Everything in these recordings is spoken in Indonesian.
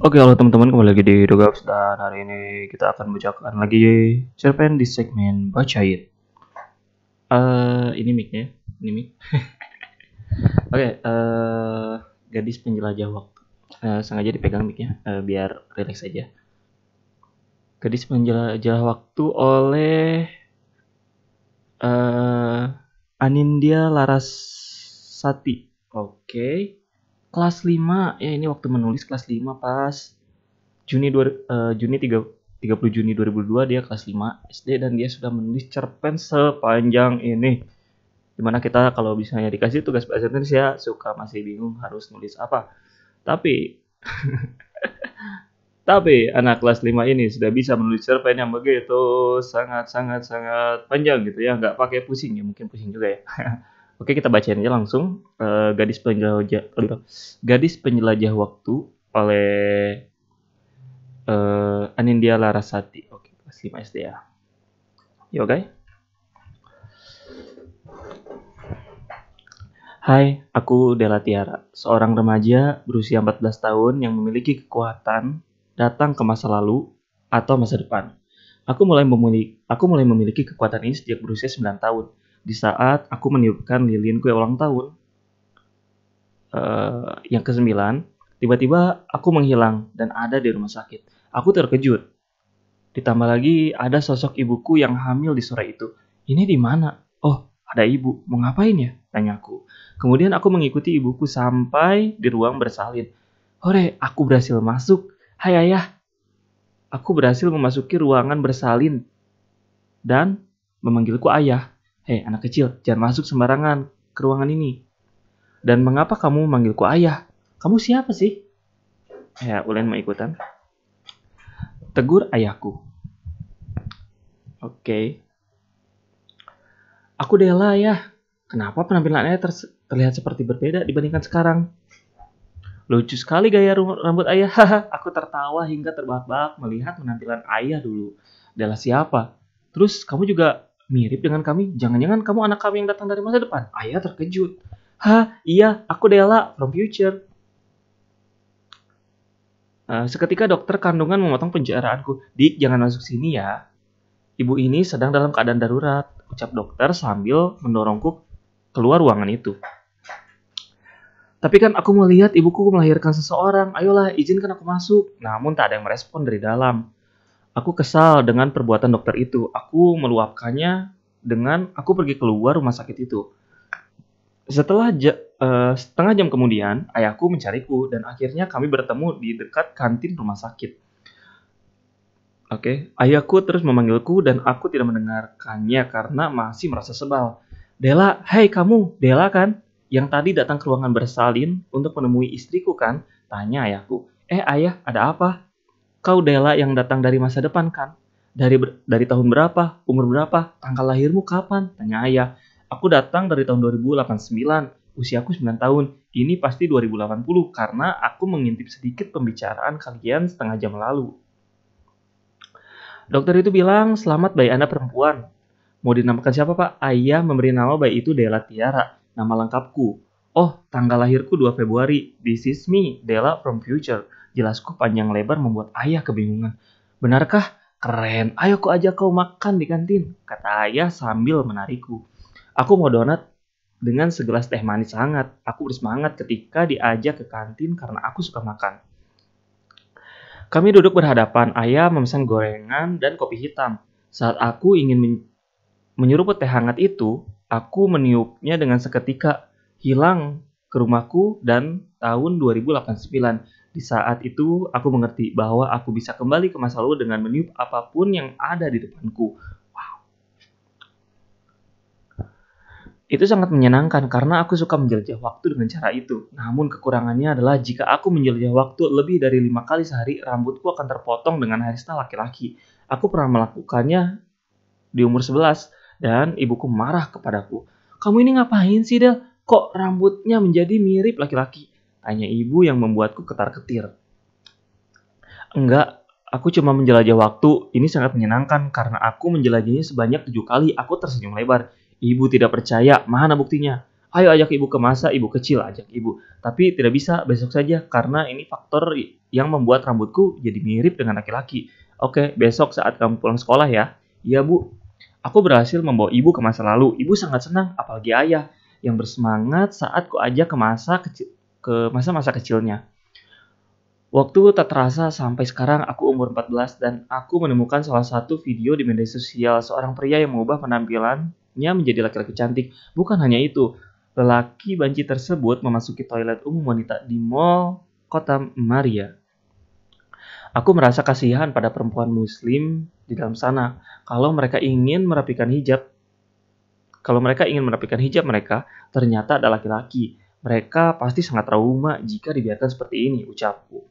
Oke, halo teman-teman, kembali lagi di Dogaps dan hari ini kita akan bacakan lagi cerpen di segmen bacain. Uh, ini mic-nya, ini mic. Oke, okay, uh, eh, gadis penjelajah waktu. Uh, sengaja dipegang mic-nya uh, biar relax aja. Gadis penjelajah waktu oleh uh, Anindya Larasati. Oke. Okay kelas 5 ya ini waktu menulis kelas 5 pas Juni 2 uh, eh, Juni 3 30 Juni 2002 dia kelas 5 SD dan dia sudah menulis cerpen sepanjang ini dimana kita kalau misalnya dikasih tugas bahasa Indonesia ya, suka masih bingung harus nulis apa tapi tapi anak kelas 5 ini sudah bisa menulis cerpen yang begitu sangat sangat sangat panjang gitu ya nggak pakai pusing ya mungkin pusing juga ya Oke, kita bacain aja langsung. Uh, gadis penjelajah Gadis penjelajah waktu oleh uh, Anindya Larasati. Oke, kelas 5 SD ya. Yo, guys. Hai, aku Dela Tiara, seorang remaja berusia 14 tahun yang memiliki kekuatan datang ke masa lalu atau masa depan. Aku mulai memiliki, aku mulai memiliki kekuatan ini sejak berusia 9 tahun di saat aku meniupkan lilin kue ulang tahun uh, yang kesembilan, tiba-tiba aku menghilang dan ada di rumah sakit. Aku terkejut. Ditambah lagi ada sosok ibuku yang hamil di sore itu. Ini di mana? Oh, ada ibu. Mau ngapain ya? aku. Kemudian aku mengikuti ibuku sampai di ruang bersalin. Hore, aku berhasil masuk. Hai ayah. Aku berhasil memasuki ruangan bersalin dan memanggilku ayah. Hei eh, anak kecil, jangan masuk sembarangan ke ruangan ini. Dan mengapa kamu manggilku ayah? Kamu siapa sih? Ya, Ulen mau ikutan. Tegur ayahku. Oke. Okay. Aku Dela ya. Kenapa penampilan ayah ter terlihat seperti berbeda dibandingkan sekarang? Lucu sekali gaya rambut ayah. aku tertawa hingga terbahak-bahak melihat penampilan ayah dulu. Dela siapa? Terus kamu juga mirip dengan kami. Jangan-jangan kamu anak kami yang datang dari masa depan. Ayah terkejut. Ha, iya, aku Della from future. Uh, seketika dokter kandungan memotong penjaraanku. Dik, jangan masuk sini ya. Ibu ini sedang dalam keadaan darurat, ucap dokter sambil mendorongku keluar ruangan itu. Tapi kan aku melihat ibuku melahirkan seseorang, ayolah izinkan aku masuk. Namun tak ada yang merespon dari dalam. Aku kesal dengan perbuatan dokter itu. Aku meluapkannya dengan aku pergi keluar rumah sakit itu. Setelah ja, uh, setengah jam kemudian, ayahku mencariku dan akhirnya kami bertemu di dekat kantin rumah sakit. Oke, okay. ayahku terus memanggilku dan aku tidak mendengarkannya karena masih merasa sebal. Dela, hei kamu, Dela kan? Yang tadi datang ke ruangan bersalin untuk menemui istriku kan? Tanya ayahku. Eh ayah, ada apa? Kau Dela yang datang dari masa depan kan? Dari dari tahun berapa? Umur berapa? Tanggal lahirmu kapan? Tanya ayah. Aku datang dari tahun 2089. Usiaku 9 tahun. Ini pasti 2080 karena aku mengintip sedikit pembicaraan kalian setengah jam lalu. Dokter itu bilang, selamat bayi Anda perempuan. Mau dinamakan siapa pak? Ayah memberi nama bayi itu Dela Tiara, nama lengkapku. Oh, tanggal lahirku 2 Februari. This is me, Dela from future Jelasku panjang lebar membuat ayah kebingungan. Benarkah? Keren, ayo ku ajak kau makan di kantin, kata ayah sambil menarikku. Aku mau donat dengan segelas teh manis hangat. Aku bersemangat ketika diajak ke kantin karena aku suka makan. Kami duduk berhadapan, ayah memesan gorengan dan kopi hitam. Saat aku ingin men menyeruput teh hangat itu, aku meniupnya dengan seketika hilang ke rumahku dan tahun 2089. Di saat itu, aku mengerti bahwa aku bisa kembali ke masa lalu dengan meniup apapun yang ada di depanku. Wow. Itu sangat menyenangkan karena aku suka menjelajah waktu dengan cara itu. Namun kekurangannya adalah jika aku menjelajah waktu lebih dari lima kali sehari, rambutku akan terpotong dengan hairstyle laki-laki. Aku pernah melakukannya di umur 11 dan ibuku marah kepadaku. Kamu ini ngapain sih Del? Kok rambutnya menjadi mirip laki-laki? Tanya ibu yang membuatku ketar-ketir. Enggak, aku cuma menjelajah waktu. Ini sangat menyenangkan karena aku menjelajahnya sebanyak tujuh kali. Aku tersenyum lebar. Ibu tidak percaya, mana buktinya? Ayo ajak ibu ke masa, ibu kecil ajak ibu. Tapi tidak bisa, besok saja. Karena ini faktor yang membuat rambutku jadi mirip dengan laki-laki. Oke, besok saat kamu pulang sekolah ya. Iya bu, Aku berhasil membawa ibu ke masa lalu. Ibu sangat senang, apalagi ayah yang bersemangat saat ku ajak ke masa kecil ke masa-masa kecilnya. Waktu tak terasa sampai sekarang aku umur 14 dan aku menemukan salah satu video di media sosial seorang pria yang mengubah penampilannya menjadi laki-laki cantik. Bukan hanya itu, lelaki banci tersebut memasuki toilet umum wanita di mall kota Maria. Aku merasa kasihan pada perempuan muslim di dalam sana. Kalau mereka ingin merapikan hijab, kalau mereka ingin merapikan hijab mereka, ternyata ada laki-laki. Mereka pasti sangat trauma jika dibiarkan seperti ini, ucapku.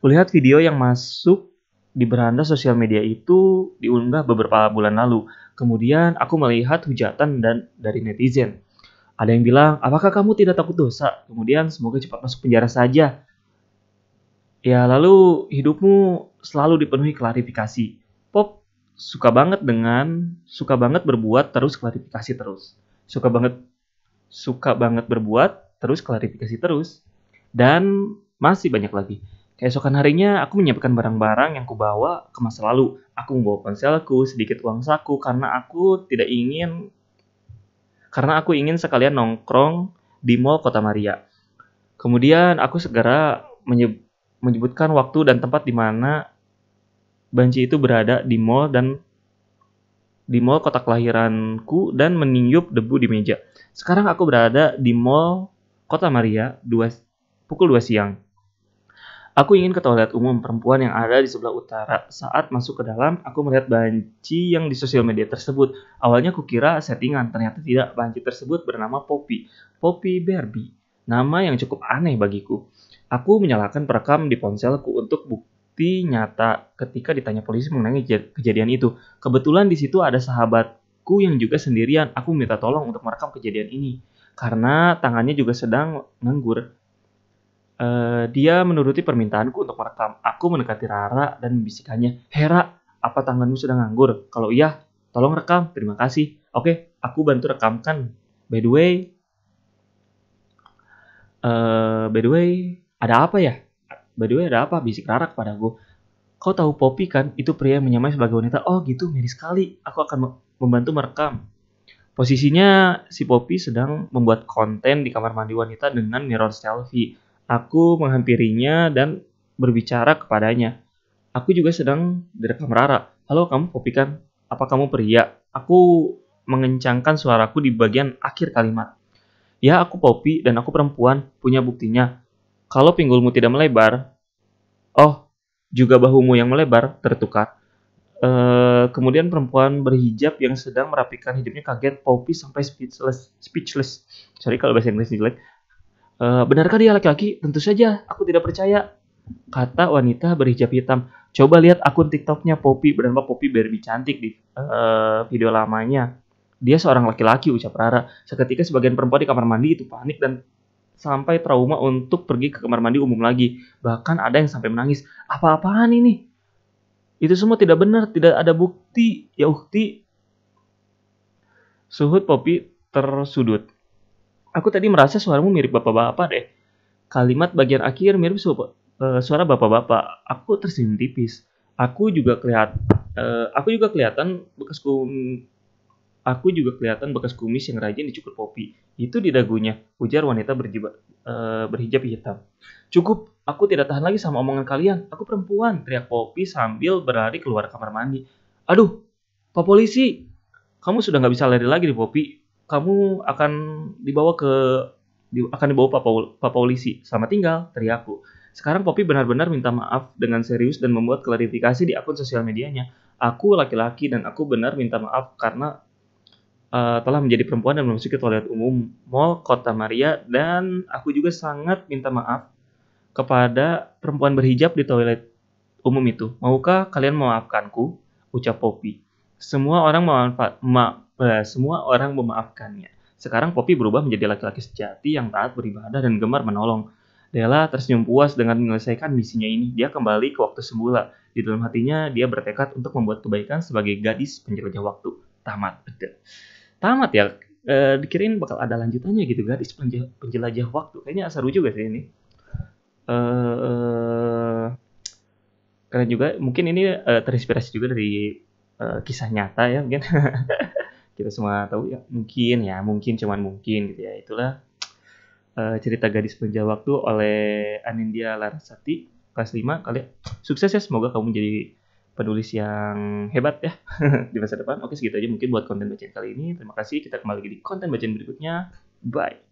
Melihat video yang masuk di beranda sosial media itu diunggah beberapa bulan lalu. Kemudian aku melihat hujatan dan dari netizen. Ada yang bilang, apakah kamu tidak takut dosa? Kemudian semoga cepat masuk penjara saja. Ya lalu hidupmu selalu dipenuhi klarifikasi. Pop suka banget dengan, suka banget berbuat terus klarifikasi terus. Suka banget, suka banget berbuat terus klarifikasi terus, dan masih banyak lagi. Keesokan harinya, aku menyiapkan barang-barang yang kubawa ke masa lalu. Aku membawa ponselku, sedikit uang saku, karena aku tidak ingin... Karena aku ingin sekalian nongkrong di mall Kota Maria. Kemudian aku segera menyebutkan waktu dan tempat di mana banci itu berada di mall dan di mall kota kelahiranku dan meninjup debu di meja. Sekarang aku berada di mall Kota Maria 2, pukul 2 siang. Aku ingin ke toilet umum perempuan yang ada di sebelah utara. Saat masuk ke dalam, aku melihat banci yang di sosial media tersebut. Awalnya aku kira settingan, ternyata tidak. Banci tersebut bernama Poppy. Poppy Barbie. Nama yang cukup aneh bagiku. Aku menyalakan perekam di ponselku untuk bukti nyata ketika ditanya polisi mengenai kejadian itu. Kebetulan di situ ada sahabatku yang juga sendirian. Aku minta tolong untuk merekam kejadian ini karena tangannya juga sedang nganggur. Uh, dia menuruti permintaanku untuk merekam. Aku mendekati Rara dan membisikannya, Hera, apa tanganmu sedang nganggur? Kalau iya, tolong rekam. Terima kasih. Oke, aku bantu rekamkan. By the way, uh, by the way, ada apa ya? By the way, ada apa? Bisik Rara kepadaku. Kau tahu Poppy kan? Itu pria yang menyamai sebagai wanita. Oh gitu, miris sekali. Aku akan membantu merekam. Posisinya si Poppy sedang membuat konten di kamar mandi wanita dengan mirror selfie. Aku menghampirinya dan berbicara kepadanya. Aku juga sedang direkam Rara. Halo kamu Poppy kan? Apa kamu pria? Aku mengencangkan suaraku di bagian akhir kalimat. Ya aku Poppy dan aku perempuan, punya buktinya. Kalau pinggulmu tidak melebar, oh juga bahumu yang melebar tertukar. Eh, kemudian perempuan berhijab yang sedang merapikan hidupnya kaget Poppy sampai speechless. Speechless. Sorry kalau bahasa Inggris jelek. Uh, benarkah dia laki-laki? Tentu saja, aku tidak percaya. Kata wanita berhijab hitam. Coba lihat akun TikToknya Poppy bernama Poppy Barbie cantik di uh, video lamanya. Dia seorang laki-laki, ucap Rara. Seketika sebagian perempuan di kamar mandi itu panik dan sampai trauma untuk pergi ke kamar mandi umum lagi. Bahkan ada yang sampai menangis. Apa-apaan ini? Itu semua tidak benar, tidak ada bukti. Ya ukti. Suhut Popi tersudut. Aku tadi merasa suaramu mirip bapak-bapak deh. Kalimat bagian akhir mirip eh, suara bapak-bapak. Aku tersenyum tipis. Aku juga kelihatan, eh, aku juga kelihatan bekas Aku juga kelihatan bekas kumis yang rajin dicukur popi. Itu di dagunya, ujar wanita berjiba, uh, berhijab hitam. Cukup, aku tidak tahan lagi sama omongan kalian. Aku perempuan, teriak Popi sambil berlari keluar kamar mandi. Aduh, Pak Polisi, kamu sudah nggak bisa lari lagi di Popi. Kamu akan dibawa ke di, akan dibawa Pak, Paul, Pak Polisi. Selamat tinggal, teriakku. Sekarang Popi benar-benar minta maaf dengan serius dan membuat klarifikasi di akun sosial medianya. Aku laki-laki dan aku benar minta maaf karena Eh, telah menjadi perempuan dan memasuki toilet umum Mall Kota Maria dan aku juga sangat minta maaf kepada perempuan berhijab di toilet umum itu. Maukah kalian memaafkanku? Ucap Poppy. Semua orang memanfaat, ma, eh, semua orang memaafkannya. Sekarang Poppy berubah menjadi laki-laki sejati yang taat beribadah dan gemar menolong. Della tersenyum puas dengan menyelesaikan misinya ini. Dia kembali ke waktu semula. Di dalam hatinya, dia bertekad untuk membuat kebaikan sebagai gadis penjelajah waktu. Tamat. Betul tamat ya e, dikirain bakal ada lanjutannya gitu gadis penjelajah, penjelajah waktu kayaknya seru juga sih ini e, eh, e, karena juga mungkin ini e, terinspirasi juga dari e, kisah nyata ya mungkin kita semua tahu ya mungkin ya mungkin cuman mungkin gitu ya itulah e, cerita gadis penjelajah waktu oleh Anindya Larasati kelas 5 kali sukses ya semoga kamu jadi penulis yang hebat ya di masa depan. Oke segitu aja mungkin buat konten bacaan kali ini. Terima kasih. Kita kembali lagi di konten bacaan berikutnya. Bye.